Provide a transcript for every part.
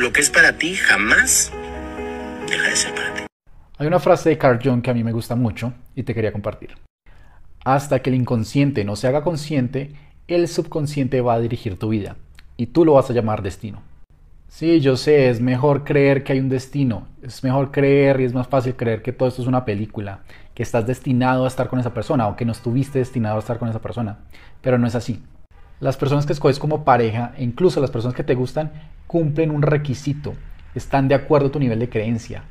Lo que es para ti jamás deja de ser para ti. Hay una frase de Carl Jung que a mí me gusta mucho y te quería compartir. Hasta que el inconsciente no se haga consciente, el subconsciente va a dirigir tu vida y tú lo vas a llamar destino. Sí, yo sé, es mejor creer que hay un destino, es mejor creer y es más fácil creer que todo esto es una película, que estás destinado a estar con esa persona o que no estuviste destinado a estar con esa persona, pero no es así. Las personas que escoges como pareja e incluso las personas que te gustan cumplen un requisito, están de acuerdo a tu nivel de creencia.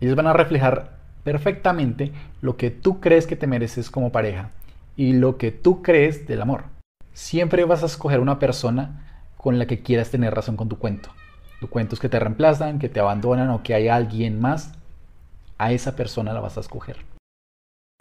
Ellos van a reflejar perfectamente lo que tú crees que te mereces como pareja y lo que tú crees del amor. Siempre vas a escoger una persona con la que quieras tener razón con tu cuento. Tu cuento es que te reemplazan, que te abandonan o que hay alguien más. A esa persona la vas a escoger.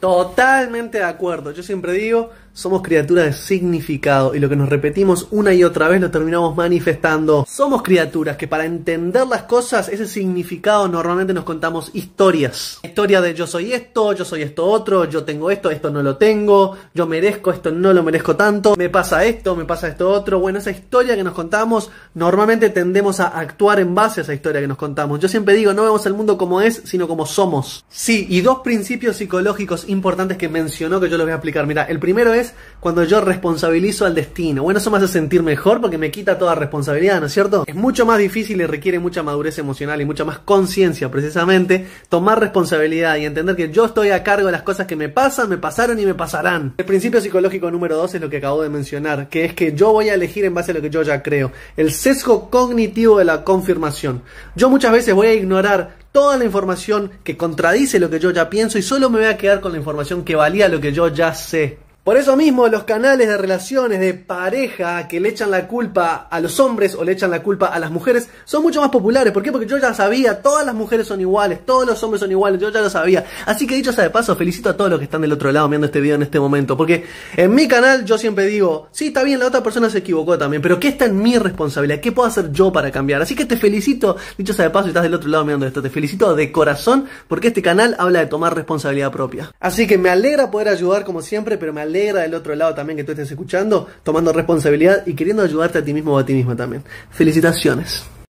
Totalmente de acuerdo. Yo siempre digo, somos criaturas de significado y lo que nos repetimos una y otra vez lo terminamos manifestando. Somos criaturas que para entender las cosas, ese significado normalmente nos contamos historias. Historia de yo soy esto, yo soy esto otro, yo tengo esto, esto no lo tengo, yo merezco esto, no lo merezco tanto, me pasa esto, me pasa esto otro. Bueno, esa historia que nos contamos, normalmente tendemos a actuar en base a esa historia que nos contamos. Yo siempre digo, no vemos el mundo como es, sino como somos. Sí, y dos principios psicológicos importantes que mencionó que yo lo voy a explicar. Mira, el primero es cuando yo responsabilizo al destino. Bueno, eso me hace sentir mejor porque me quita toda responsabilidad, ¿no es cierto? Es mucho más difícil y requiere mucha madurez emocional y mucha más conciencia precisamente tomar responsabilidad y entender que yo estoy a cargo de las cosas que me pasan, me pasaron y me pasarán. El principio psicológico número 2 es lo que acabo de mencionar, que es que yo voy a elegir en base a lo que yo ya creo. El sesgo cognitivo de la confirmación. Yo muchas veces voy a ignorar toda la información que contradice lo que yo ya pienso y solo me voy a quedar con la información que valía lo que yo ya sé. Por eso mismo los canales de relaciones de pareja que le echan la culpa a los hombres o le echan la culpa a las mujeres son mucho más populares. ¿Por qué? Porque yo ya sabía, todas las mujeres son iguales, todos los hombres son iguales, yo ya lo sabía. Así que dicho sea de paso, felicito a todos los que están del otro lado viendo este video en este momento. Porque en mi canal yo siempre digo, sí, está bien, la otra persona se equivocó también, pero ¿qué está en mi responsabilidad? ¿Qué puedo hacer yo para cambiar? Así que te felicito, dicho sea de paso, y estás del otro lado mirando esto, te felicito de corazón porque este canal habla de tomar responsabilidad propia. Así que me alegra poder ayudar como siempre, pero me alegra alegra del otro lado también que tú estés escuchando, tomando responsabilidad y queriendo ayudarte a ti mismo o a ti misma también. Felicitaciones.